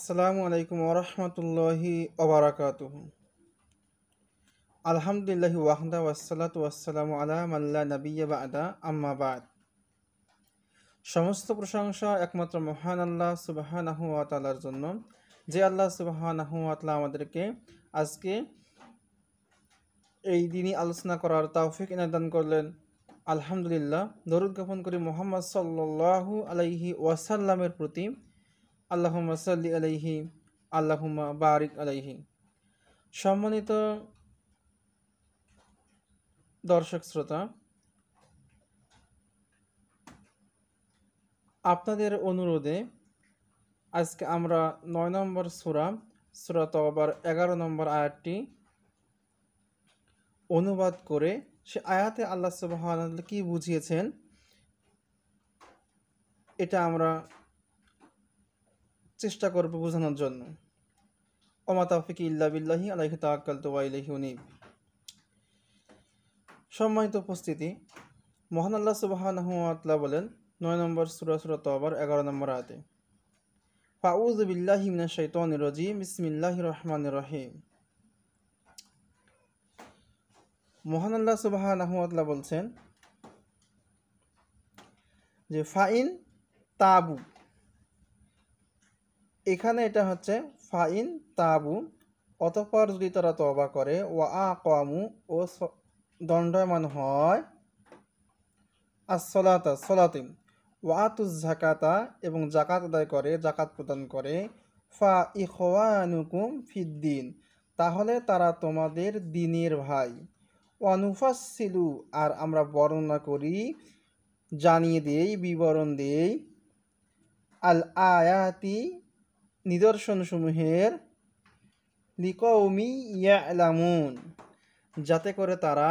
আসসালামু আলাইকুম ওরহমতুল্লাহি ওবরাকাত আলহামদুলিল্লাহি ওয়াহদা ওয়াসালাত ওয়াসালামু আলা মাল্লা নবীবা আদা আম্মাবাদ সমস্ত প্রশংসা একমাত্র মহান আল্লাহ সুবাহান আহমাতালার জন্য যে আল্লাহ সুবাহান আহমাতলা আমাদেরকে আজকে এই দিনই আলোচনা করার তৌফিক ইনাদান করলেন আলহামদুলিল্লাহ দরুদ জ্ঞাপন করি মোহাম্মদ সাল্লু আলাইহি ওয়াসাল্লামের প্রতি আল্লাহমা সাল্লি আলাইহি আল্লাহুমা বারিক আলাইহি সম্মানিত দর্শক শ্রোতা আপনাদের অনুরোধে আজকে আমরা নয় নম্বর সুরা সুরা আবার এগারো নম্বর আয়াতটি অনুবাদ করে সে আয়াতে আল্লাহ সুবাহ কি বুঝিয়েছেন এটা আমরা চেষ্টা করব বোঝানোর জন্য ওমা তাফিকি ইল্লা বিল্লাহি আলাইহি তাওয়াক্কাল তো ইলাইহি উনিব সম্মানিত উপস্থিতি মহান আল্লাহ সুবহানাহু বলেন নয় নম্বর সূরা সূরা তওবার 11 নম্বর আয়াতে ফাউযু বিল্লাহি মিনাশ শাইতানির রাজিম বিসমিল্লাহির রহমানির রহিম মহান আল্লাহ সুবহানাহু ওয়া বলছেন যে ফাইন তাবু এখানে এটা হচ্ছে ফাইন তাবু অতঃপর যদি তারা তবা করে ওয়া আকামু ও দণ্ডয়মান হয় আসলাতা সলাতিন ওয়াতুজ জাকাতা এবং জাকাত আদায় করে জাকাত প্রদান করে ফা ইহানুকুম ফিদ্দিন তাহলে তারা তোমাদের দিনের ভাই ওয়ানুফাসিলু আর আমরা বর্ণনা করি জানিয়ে দেই বিবরণ দেই আল আয়াতি নিদর্শনসমূহের লিকৌমি ইয়ালামুন যাতে করে তারা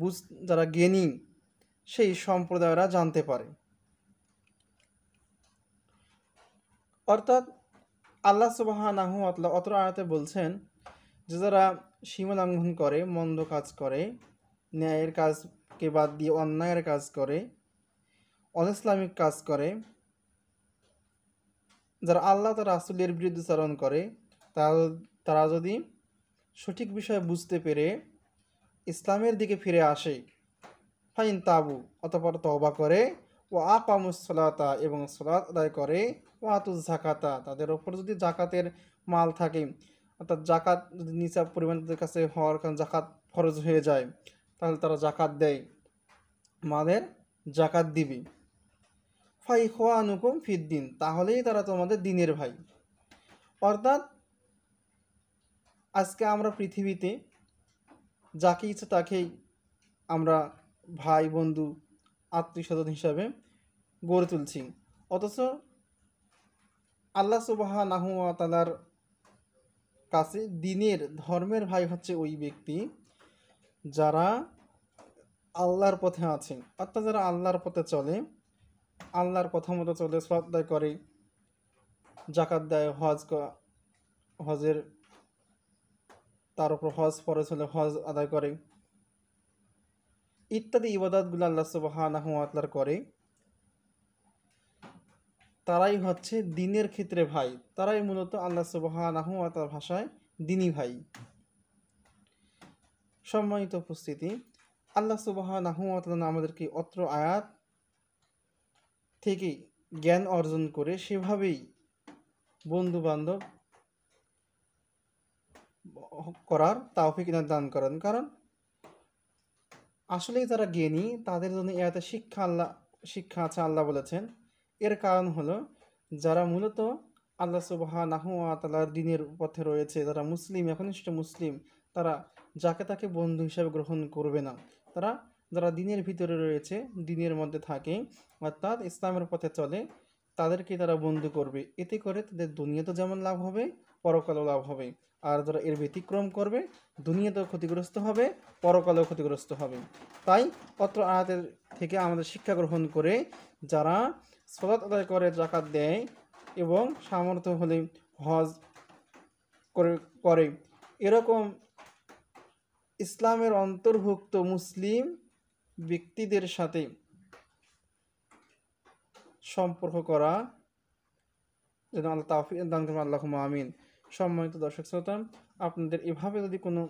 বুঝ যারা জ্ঞানী সেই সম্প্রদায়রা জানতে পারে অর্থাৎ আল্লাহ সুবাহ অত্র আয়াতে বলছেন যে যারা সীমা লঙ্ঘন করে মন্দ কাজ করে ন্যায়ের কাজকে বাদ দিয়ে অন্যায়ের কাজ করে অনইসলামিক কাজ করে যারা আল্লাহ তার রাসুলের চারণ করে তারা যদি সঠিক বিষয় বুঝতে পেরে ইসলামের দিকে ফিরে আসে ফাইন তাবু অতপর তবা করে ও আকামুসলাতা এবং সলাত আদায় করে ও আতুস জাকাতা তাদের ওপর যদি জাকাতের মাল থাকে অর্থাৎ জাকাত যদি নিচা পরিমাণ তাদের কাছে হওয়ার কারণ জাকাত খরচ হয়ে যায় তাহলে তারা জাকাত দেয় মাদের জাকাত দিবি ফাই খোয়ানুকুম ফিদ্দিন তাহলেই তারা তোমাদের দিনের ভাই অর্থাৎ আজকে আমরা পৃথিবীতে যাকে ইচ্ছে তাকেই আমরা ভাই বন্ধু আত্মীয়স্বজন হিসাবে গড়ে তুলছি অথচ আল্লাহ সুবাহ নাহুয়াতালার কাছে দিনের ধর্মের ভাই হচ্ছে ওই ব্যক্তি যারা আল্লাহর পথে আছে অর্থাৎ যারা আল্লাহর পথে চলে আল্লাহর কথা মতো চলে শ্রদ্ধা করে জাকাত দেয় হজ হজের তার উপর হজ ফরজ হলে হজ আদায় করে ইত্যাদি ইবাদতগুলো আল্লাহ সুবাহানাহমাতলার করে তারাই হচ্ছে দিনের ক্ষেত্রে ভাই তারাই মূলত আল্লাহ সুবাহানাহমাতার ভাষায় দিনই ভাই সম্মানিত উপস্থিতি আল্লাহ সুবাহ আমাদেরকে অত্র আয়াত থেকেই জ্ঞান অর্জন করে সেভাবেই বন্ধুবান্ধব করার তাওফিক দান করেন কারণ আসলেই যারা জ্ঞানী তাদের জন্য এত শিক্ষা আল্লাহ শিক্ষা আছে আল্লাহ বলেছেন এর কারণ হলো যারা মূলত আল্লাহ সুবাহা তালার দিনের পথে রয়েছে যারা মুসলিম এখন মুসলিম তারা যাকে তাকে বন্ধু হিসাবে গ্রহণ করবে না তারা যারা দিনের ভিতরে রয়েছে দিনের মধ্যে থাকে অর্থাৎ ইসলামের পথে চলে তাদেরকে তারা বন্ধু করবে এতে করে তাদের তো যেমন লাভ হবে পরকালও লাভ হবে আর যারা এর ব্যতিক্রম করবে দুনিয়াতেও ক্ষতিগ্রস্ত হবে পরকালেও ক্ষতিগ্রস্ত হবে তাই অত্র আয়াতের থেকে আমাদের শিক্ষা গ্রহণ করে যারা সলাৎ আদায় করে জাকাত দেয় এবং সামর্থ্য হলে হজ করে করে এরকম ইসলামের অন্তর্ভুক্ত মুসলিম ব্যক্তিদের সাথে সম্পর্ক করা যেন আল্লাহ তাফি দান করুন আল্লাহ আমিন সম্মানিত দর্শক শ্রোতা আপনাদের এভাবে যদি কোনো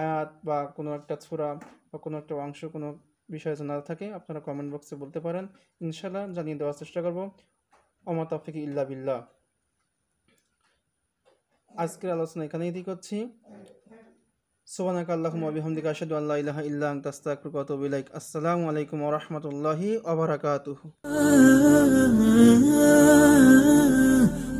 আয়াত বা কোনো একটা ছোড়া বা কোনো একটা অংশ কোনো বিষয় জানা থাকে আপনারা কমেন্ট বক্সে বলতে পারেন ইনশাল্লাহ জানিয়ে দেওয়ার চেষ্টা করব অমা তাফিক ইল্লা বিল্লাহ আজকের আলোচনা এখানেই দিক করছি سبحانك اللهم وبحمدك اشهد ان لا اله الا انت استغفرك واتوب اليك السلام عليكم ورحمه الله وبركاته